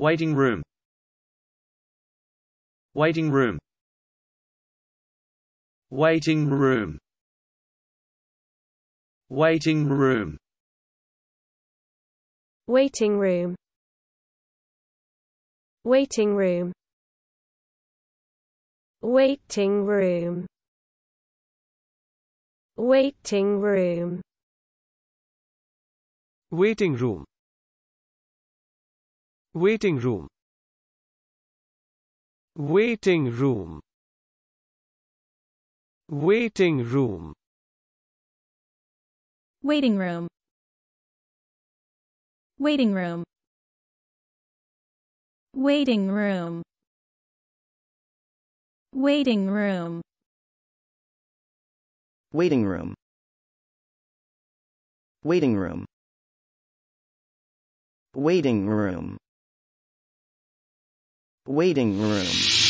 Waiting room Waiting room Waiting room Waiting room Waiting room Waiting room Waiting room Waiting room Waiting room waiting room waiting room waiting room waiting room waiting room waiting room waiting room waiting room waiting room waiting room Waiting room